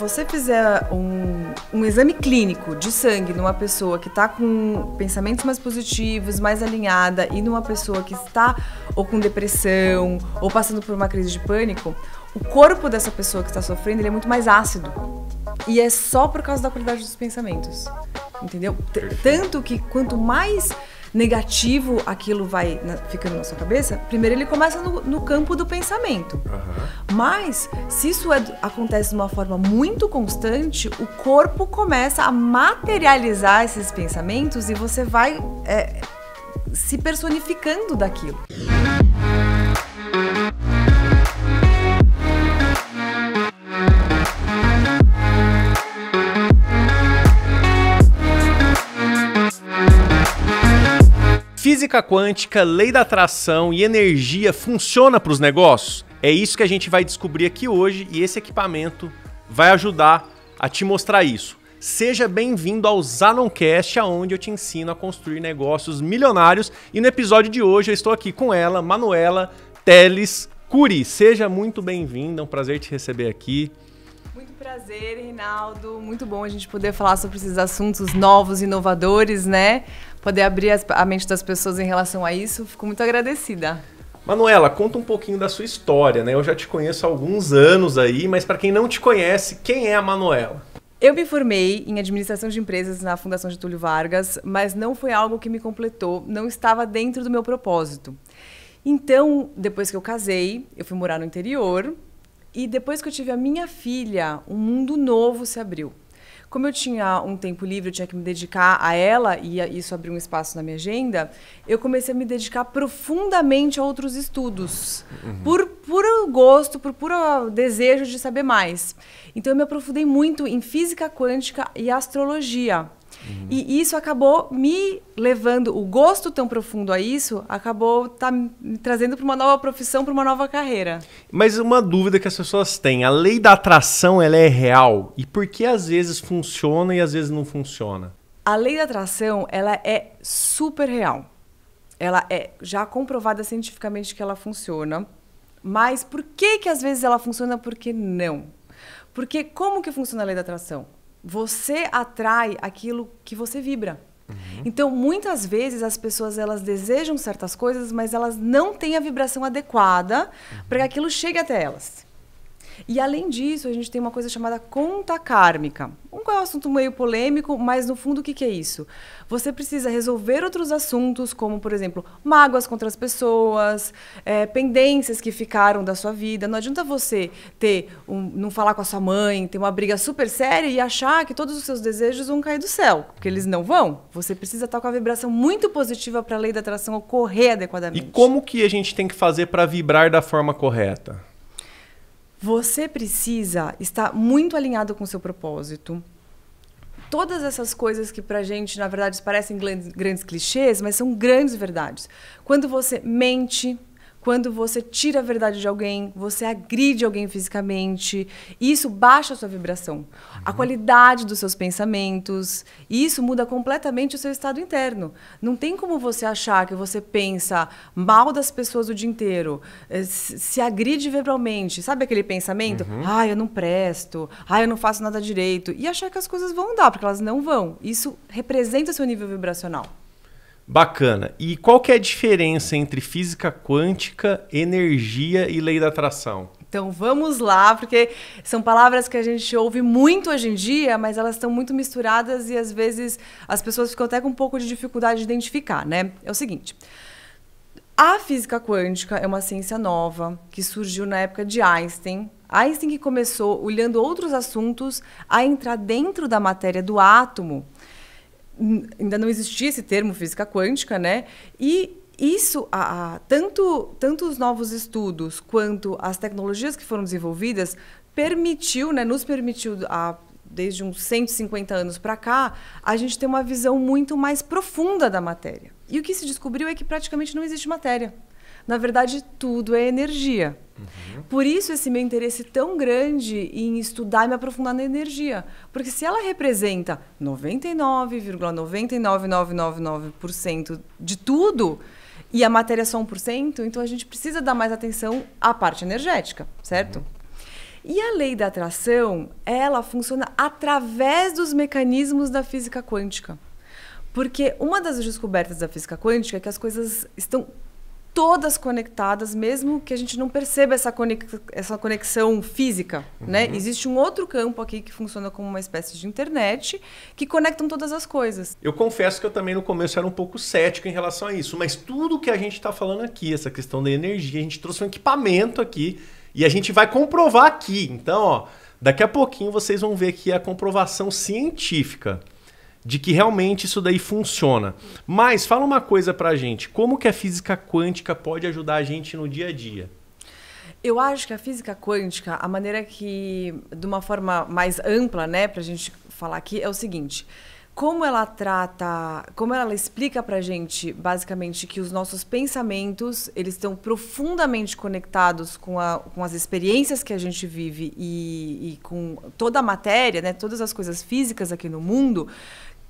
você fizer um, um exame clínico de sangue numa pessoa que está com pensamentos mais positivos, mais alinhada, e numa pessoa que está ou com depressão ou passando por uma crise de pânico, o corpo dessa pessoa que está sofrendo é muito mais ácido. E é só por causa da qualidade dos pensamentos. Entendeu? Tanto que quanto mais negativo aquilo vai na, ficando na sua cabeça, primeiro ele começa no, no campo do pensamento. Uhum. Mas, se isso é, acontece de uma forma muito constante, o corpo começa a materializar esses pensamentos e você vai é, se personificando daquilo. física quântica, lei da atração e energia funciona para os negócios? É isso que a gente vai descobrir aqui hoje e esse equipamento vai ajudar a te mostrar isso. Seja bem-vindo ao Zanoncast, onde eu te ensino a construir negócios milionários. E no episódio de hoje eu estou aqui com ela, Manuela Teles Curi. Seja muito bem-vinda, é um prazer te receber aqui. Muito prazer, Rinaldo. Muito bom a gente poder falar sobre esses assuntos novos, inovadores, né? Poder abrir a mente das pessoas em relação a isso. Fico muito agradecida. Manuela, conta um pouquinho da sua história, né? Eu já te conheço há alguns anos aí, mas para quem não te conhece, quem é a Manuela? Eu me formei em administração de empresas na Fundação Getúlio Vargas, mas não foi algo que me completou, não estava dentro do meu propósito. Então, depois que eu casei, eu fui morar no interior, e depois que eu tive a minha filha, um mundo novo se abriu. Como eu tinha um tempo livre, eu tinha que me dedicar a ela e isso abriu um espaço na minha agenda, eu comecei a me dedicar profundamente a outros estudos, uhum. por puro gosto, por puro desejo de saber mais. Então eu me aprofundei muito em física quântica e astrologia. Uhum. E isso acabou me levando, o gosto tão profundo a isso, acabou tá me trazendo para uma nova profissão, para uma nova carreira. Mas uma dúvida que as pessoas têm, a lei da atração, ela é real? E por que às vezes funciona e às vezes não funciona? A lei da atração, ela é super real. Ela é já comprovada cientificamente que ela funciona. Mas por que que às vezes ela funciona, por que não? Porque como que funciona a lei da atração? você atrai aquilo que você vibra. Uhum. Então, muitas vezes as pessoas elas desejam certas coisas, mas elas não têm a vibração adequada uhum. para que aquilo chegue até elas. E além disso, a gente tem uma coisa chamada conta kármica. Um é um assunto meio polêmico, mas no fundo o que, que é isso? Você precisa resolver outros assuntos, como por exemplo, mágoas contra as pessoas, é, pendências que ficaram da sua vida. Não adianta você ter um, não falar com a sua mãe, ter uma briga super séria e achar que todos os seus desejos vão cair do céu, porque eles não vão. Você precisa estar com a vibração muito positiva para a lei da atração ocorrer adequadamente. E como que a gente tem que fazer para vibrar da forma correta? Você precisa estar muito alinhado com o seu propósito. Todas essas coisas que pra gente, na verdade, parecem grandes, grandes clichês, mas são grandes verdades. Quando você mente, quando você tira a verdade de alguém, você agride alguém fisicamente, isso baixa a sua vibração, uhum. a qualidade dos seus pensamentos, e isso muda completamente o seu estado interno. Não tem como você achar que você pensa mal das pessoas o dia inteiro, eh, se agride verbalmente, sabe aquele pensamento? Uhum. Ah, eu não presto, ah, eu não faço nada direito, e achar que as coisas vão andar, porque elas não vão. Isso representa o seu nível vibracional. Bacana. E qual que é a diferença entre física quântica, energia e lei da atração? Então vamos lá, porque são palavras que a gente ouve muito hoje em dia, mas elas estão muito misturadas e às vezes as pessoas ficam até com um pouco de dificuldade de identificar, né? É o seguinte. A física quântica é uma ciência nova que surgiu na época de Einstein. Einstein que começou olhando outros assuntos a entrar dentro da matéria do átomo ainda não existia esse termo física quântica, né? E isso, a, a, tanto, tanto os novos estudos quanto as tecnologias que foram desenvolvidas permitiu, né, nos permitiu a desde uns 150 anos para cá, a gente ter uma visão muito mais profunda da matéria. E o que se descobriu é que praticamente não existe matéria. Na verdade, tudo é energia. Uhum. Por isso esse meu interesse tão grande em estudar e me aprofundar na energia, porque se ela representa 99,99999% de tudo, e a matéria é só 1%, então a gente precisa dar mais atenção à parte energética, certo? Uhum. E a lei da atração, ela funciona através dos mecanismos da física quântica. Porque uma das descobertas da física quântica é que as coisas estão todas conectadas, mesmo que a gente não perceba essa, conex essa conexão física, né? uhum. né? Existe um outro campo aqui que funciona como uma espécie de internet que conectam todas as coisas. Eu confesso que eu também no começo era um pouco cético em relação a isso, mas tudo que a gente está falando aqui, essa questão da energia, a gente trouxe um equipamento aqui e a gente vai comprovar aqui. Então, ó, daqui a pouquinho vocês vão ver que é a comprovação científica de que realmente isso daí funciona. Mas fala uma coisa pra gente, como que a física quântica pode ajudar a gente no dia a dia? Eu acho que a física quântica, a maneira que, de uma forma mais ampla, né, pra gente falar aqui, é o seguinte como ela trata, como ela explica para gente, basicamente, que os nossos pensamentos eles estão profundamente conectados com, a, com as experiências que a gente vive e, e, com toda a matéria, né, todas as coisas físicas aqui no mundo,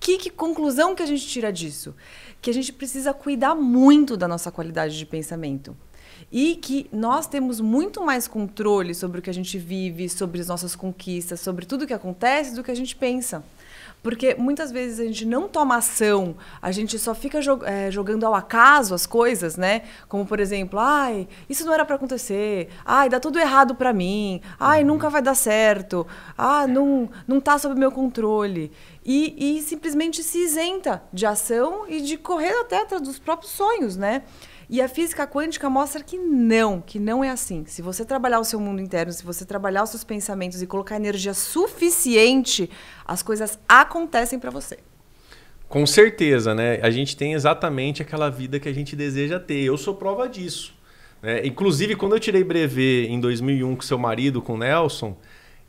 que, que conclusão que a gente tira disso? Que a gente precisa cuidar muito da nossa qualidade de pensamento e que nós temos muito mais controle sobre o que a gente vive, sobre as nossas conquistas, sobre tudo o que acontece do que a gente pensa. Porque muitas vezes a gente não toma ação, a gente só fica jog é, jogando ao acaso as coisas, né? Como, por exemplo, ai, isso não era para acontecer, ai, dá tudo errado para mim, ai, uhum. nunca vai dar certo, ah, é. não, não tá sob meu controle. E, e simplesmente se isenta de ação e de correr até atrás dos próprios sonhos, né? E a física quântica mostra que não, que não é assim. Se você trabalhar o seu mundo interno, se você trabalhar os seus pensamentos e colocar energia suficiente, as coisas acontecem para você. Com certeza, né? A gente tem exatamente aquela vida que a gente deseja ter. Eu sou prova disso. Né? Inclusive, quando eu tirei brevê em 2001 com seu marido, com o Nelson,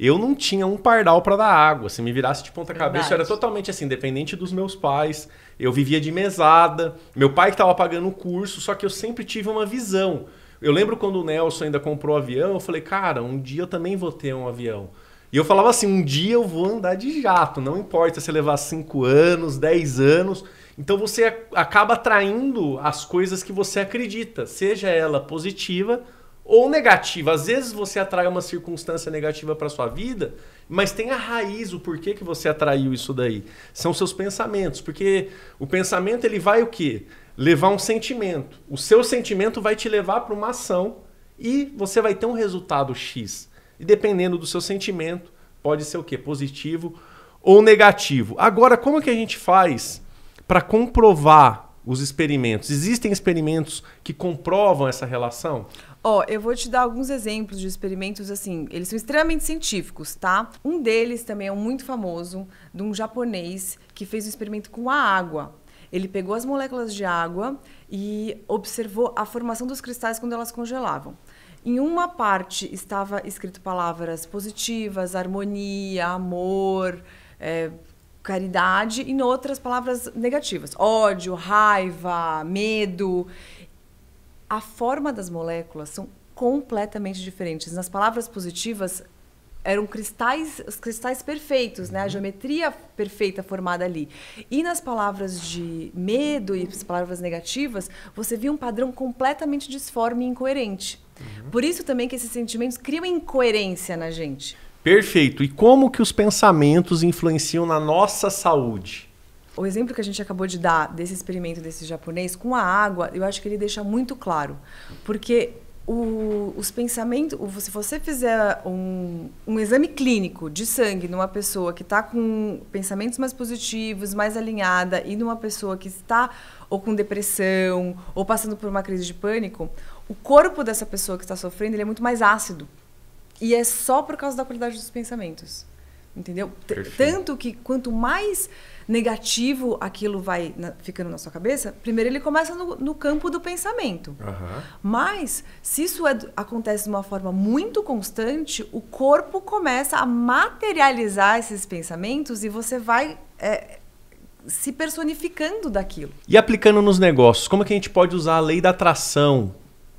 eu não tinha um pardal para dar água. Se me virasse de ponta Verdade. cabeça, eu era totalmente assim, dependente dos meus pais. Eu vivia de mesada. Meu pai que estava pagando o curso, só que eu sempre tive uma visão. Eu lembro quando o Nelson ainda comprou o um avião, eu falei, cara, um dia eu também vou ter um avião. E eu falava assim, um dia eu vou andar de jato, não importa se levar 5 anos, 10 anos. Então você acaba atraindo as coisas que você acredita, seja ela positiva ou negativa. Às vezes você atrai uma circunstância negativa para sua vida, mas tem a raiz, o porquê que você atraiu isso daí. São seus pensamentos, porque o pensamento ele vai o quê? Levar um sentimento. O seu sentimento vai te levar para uma ação e você vai ter um resultado X. E dependendo do seu sentimento, pode ser o quê? Positivo ou negativo. Agora, como que a gente faz para comprovar os experimentos? Existem experimentos que comprovam essa relação? Ó, oh, eu vou te dar alguns exemplos de experimentos assim, eles são extremamente científicos, tá? Um deles também é um muito famoso, de um japonês que fez um experimento com a água. Ele pegou as moléculas de água e observou a formação dos cristais quando elas congelavam. Em uma parte estava escrito palavras positivas, harmonia, amor, é, caridade e outras palavras negativas, ódio, raiva, medo. A forma das moléculas são completamente diferentes. Nas palavras positivas eram cristais, os cristais perfeitos, né? A uhum. geometria perfeita formada ali. E nas palavras de medo e as palavras negativas, você via um padrão completamente disforme e incoerente. Uhum. Por isso também que esses sentimentos criam incoerência na gente. Perfeito. E como que os pensamentos influenciam na nossa saúde? O exemplo que a gente acabou de dar desse experimento desse japonês com a água, eu acho que ele deixa muito claro. Porque o, os pensamentos. Se você fizer um, um, exame clínico de sangue numa pessoa que está com pensamentos mais positivos, mais alinhada, e numa pessoa que está ou com depressão, ou passando por uma crise de pânico, o corpo dessa pessoa que está sofrendo ele é muito mais ácido. E é só por causa da qualidade dos pensamentos. Entendeu? Tanto que quanto mais negativo aquilo vai na, ficando na sua cabeça, primeiro ele começa no, no campo do pensamento. Uhum. Mas, se isso é, acontece de uma forma muito constante, o corpo começa a materializar esses pensamentos e você vai é, se personificando daquilo. E aplicando nos negócios, como é que a gente pode usar a lei da atração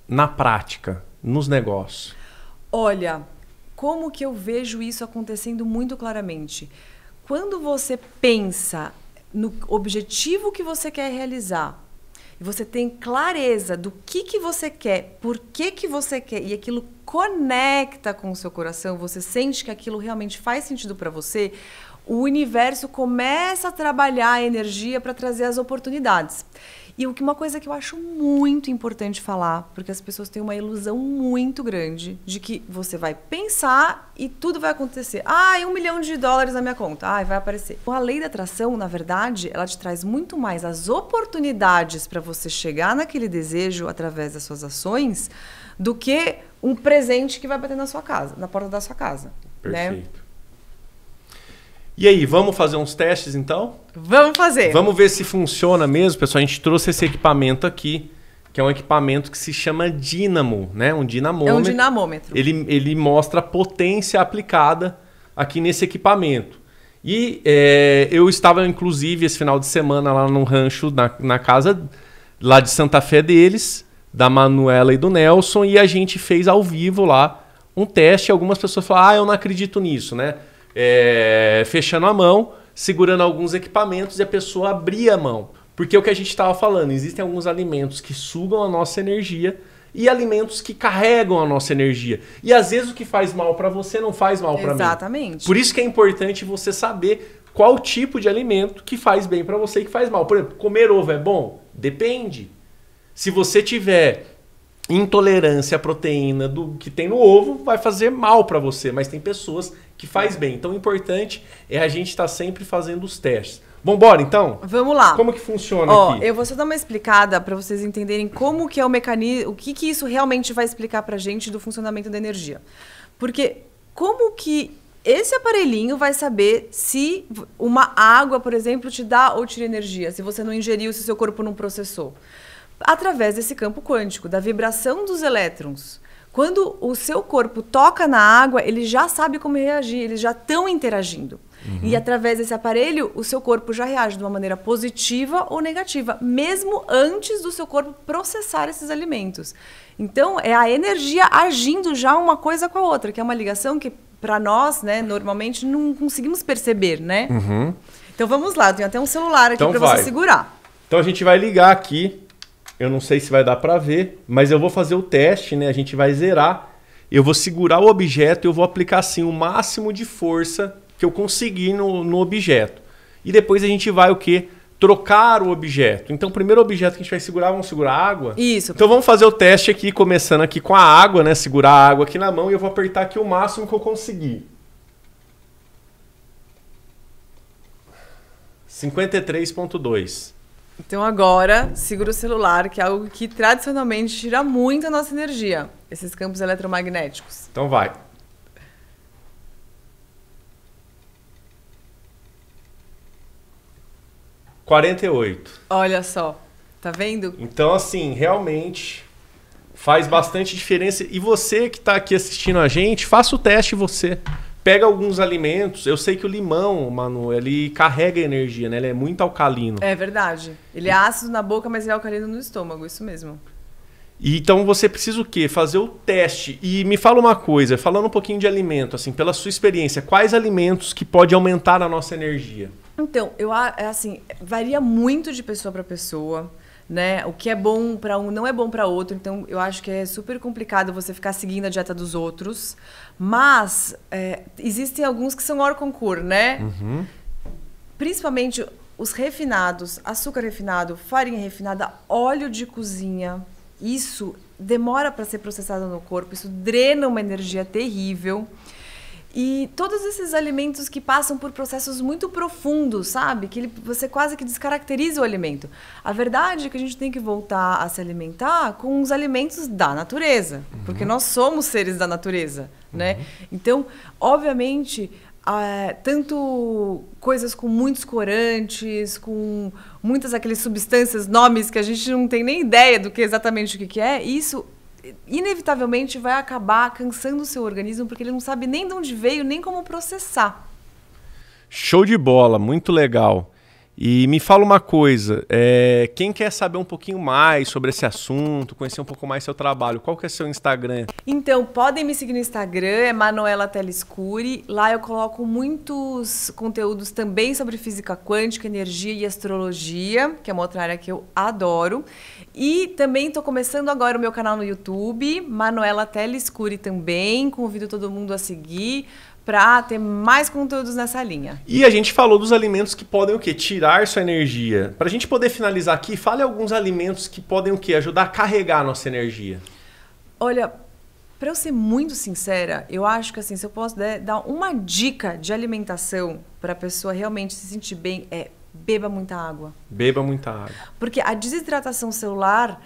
na prática, nos negócios? Olha, como que eu vejo isso acontecendo muito claramente? Quando você pensa no objetivo que você quer realizar, e você tem clareza do que, que você quer, por que, que você quer, e aquilo conecta com o seu coração, você sente que aquilo realmente faz sentido para você, o universo começa a trabalhar a energia para trazer as oportunidades. E uma coisa que eu acho muito importante falar, porque as pessoas têm uma ilusão muito grande de que você vai pensar e tudo vai acontecer. Ah, um milhão de dólares na minha conta. Ah, vai aparecer. A lei da atração, na verdade, ela te traz muito mais as oportunidades para você chegar naquele desejo através das suas ações do que um presente que vai bater na sua casa, na porta da sua casa. Né? Perfeito. Né? E aí, vamos fazer uns testes então? Vamos fazer. Vamos ver se funciona mesmo, pessoal. A gente trouxe esse equipamento aqui, que é um equipamento que se chama dinamo, né? Um dinamômetro. É um dinamômetro. Ele, ele mostra a potência aplicada aqui nesse equipamento. E é, eu estava, inclusive, esse final de semana lá no rancho, na, na casa lá de Santa Fé deles, da Manuela e do Nelson, e a gente fez ao vivo lá um teste. Algumas pessoas falaram, ah, eu não acredito nisso, né? é, fechando a mão, segurando alguns equipamentos e a pessoa abria a mão. Porque é o que a gente estava falando, existem alguns alimentos que sugam a nossa energia e alimentos que carregam a nossa energia. E às vezes o que faz mal para você não faz mal para mim. Exatamente. Por isso que é importante você saber qual tipo de alimento que faz bem para você e que faz mal. Por exemplo, comer ovo é bom? Depende. Se você tiver intolerância à proteína do que tem no ovo vai fazer mal para você, mas tem pessoas que faz bem. Então o importante é a gente estar tá sempre fazendo os testes. bora então? Vamos lá. Como que funciona Ó, aqui? Eu vou só dar uma explicada para vocês entenderem como que é o mecanismo, o que que isso realmente vai explicar para a gente do funcionamento da energia. Porque como que esse aparelhinho vai saber se uma água, por exemplo, te dá ou tira energia, se você não ingeriu, se seu corpo não processou através desse campo quântico, da vibração dos elétrons. Quando o seu corpo toca na água, ele já sabe como reagir, eles já estão interagindo. Uhum. E através desse aparelho, o seu corpo já reage de uma maneira positiva ou negativa, mesmo antes do seu corpo processar esses alimentos. Então, é a energia agindo já uma coisa com a outra, que é uma ligação que, para nós, né, normalmente não conseguimos perceber, né? Uhum. Então, vamos lá, tem até um celular aqui então para você segurar. Então, a gente vai ligar aqui eu não sei se vai dar para ver, mas eu vou fazer o teste, né? A gente vai zerar. Eu vou segurar o objeto e eu vou aplicar assim o máximo de força que eu conseguir no, no objeto. E depois a gente vai o quê? Trocar o objeto. Então, o primeiro objeto que a gente vai segurar, vamos segurar a água? Isso. Então, vamos fazer o teste aqui, começando aqui com a água, né? Segurar a água aqui na mão e eu vou apertar aqui o máximo que eu conseguir. 53.2. Então agora, segura o celular, que é algo que tradicionalmente tira muito a nossa energia, esses campos eletromagnéticos. Então vai. Quarenta e oito. Olha só, tá vendo? Então assim, realmente faz bastante diferença. E você que está aqui assistindo a gente, faça o teste você pega alguns alimentos. Eu sei que o limão, Manu, ele carrega energia, né? Ele é muito alcalino. É verdade. Ele é ácido na boca, mas é alcalino no estômago, isso mesmo. então você precisa o quê? Fazer o teste. E me fala uma coisa, falando um pouquinho de alimento, assim, pela sua experiência, quais alimentos que pode aumentar a nossa energia? Então, eu é assim, varia muito de pessoa para pessoa né? O que é bom para um não é bom para outro, então eu acho que é super complicado você ficar seguindo a dieta dos outros. Mas é, existem alguns que são hors concurso, né? Uhum. Principalmente os refinados, açúcar refinado, farinha refinada, óleo de cozinha. Isso demora para ser processado no corpo, isso drena uma energia terrível. E todos esses alimentos que passam por processos muito profundos, sabe? Que ele, você quase que descaracteriza o alimento. A verdade é que a gente tem que voltar a se alimentar com os alimentos da natureza, uhum. porque nós somos seres da natureza, uhum. né? Então, obviamente, ah, tanto coisas com muitos corantes, com muitas aquelas substâncias, nomes que a gente não tem nem ideia do que exatamente o que, que é, isso inevitavelmente vai acabar cansando o seu organismo porque ele não sabe nem de onde veio, nem como processar. Show de bola, muito legal. E me fala uma coisa, é, quem quer saber um pouquinho mais sobre esse assunto, conhecer um pouco mais seu trabalho, qual que é seu Instagram? Então, podem me seguir no Instagram, é Manuela Telescuri. Lá eu coloco muitos conteúdos também sobre física quântica, energia e astrologia, que é uma outra área que eu adoro. E também estou começando agora o meu canal no YouTube, Manuela Telescuri também. Convido todo mundo a seguir para ter mais conteúdos nessa linha. E a gente falou dos alimentos que podem o quê? Tirar sua energia. Para a gente poder finalizar aqui, fale alguns alimentos que podem o quê? Ajudar a carregar a nossa energia. Olha, para eu ser muito sincera, eu acho que assim, se eu posso dar uma dica de alimentação para a pessoa realmente se sentir bem, é beba muita água. Beba muita água. Porque a desidratação celular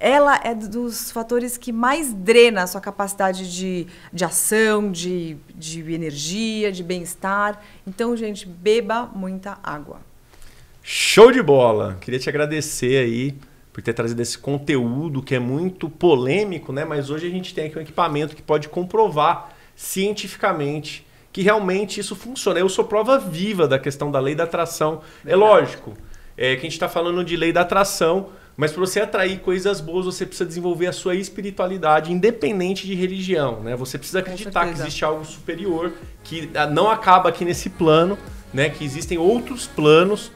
ela é dos fatores que mais drena a sua capacidade de, de ação, de, de energia, de bem-estar. Então, gente, beba muita água. Show de bola! Queria te agradecer aí por ter trazido esse conteúdo que é muito polêmico, né? Mas hoje a gente tem aqui um equipamento que pode comprovar cientificamente que realmente isso funciona. Eu sou prova viva da questão da lei da atração. É Verdade. É lógico é, que a gente está falando de lei da atração, mas para você atrair coisas boas, você precisa desenvolver a sua espiritualidade, independente de religião. Né? Você precisa acreditar que existe algo superior, que ah, não acaba aqui nesse plano, né? que existem outros planos.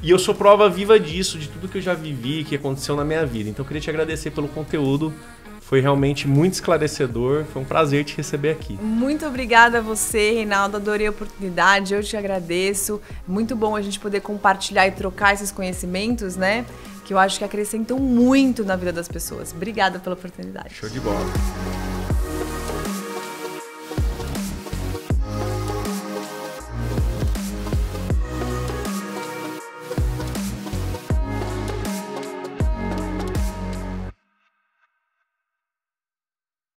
E eu sou prova viva disso, de tudo que eu já vivi, que aconteceu na minha vida. Então eu queria te agradecer pelo conteúdo. Foi realmente muito esclarecedor. Foi um prazer te receber aqui. Muito obrigada a você, Reinaldo. Adorei a oportunidade. Eu te agradeço. Muito bom a gente poder compartilhar e trocar esses conhecimentos, né? que eu acho que acrescentam muito na vida das pessoas. Obrigada pela oportunidade. Show de bola.